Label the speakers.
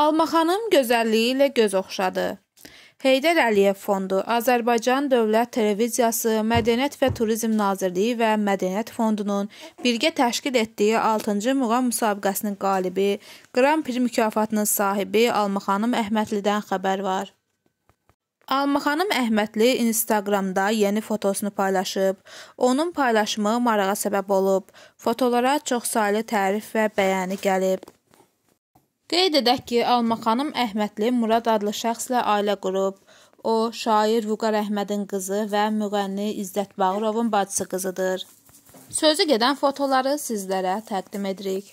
Speaker 1: Almaxanım gözəlliyi ilə göz oxşadı. Heydər Əliyev Fondu, Azərbaycan Dövlət Televiziyası, Mədəniyyət və Turizm Nazirliyi və Mədəniyyət Fondunun birgə təşkil etdiyi 6-cı muğam müsabiqəsinin qalibi, Qran Pri mükafatının sahibi Almaxanım Əhmədlidən xəbər var. Almaxanım Əhmədli Instagramda yeni fotosunu paylaşıb. Onun paylaşımı marağa səbəb olub. Fotolara çoxsaylı tərif və bəyəni gəlib. Qeyd edək ki, Alma xanım Əhmədli Murad adlı şəxslə ailə qurub. O, şair Vüqar Əhmədin qızı və müğənni İzzət Bağırovun bacısı qızıdır. Sözü gedən fotoları sizlərə təqdim edirik.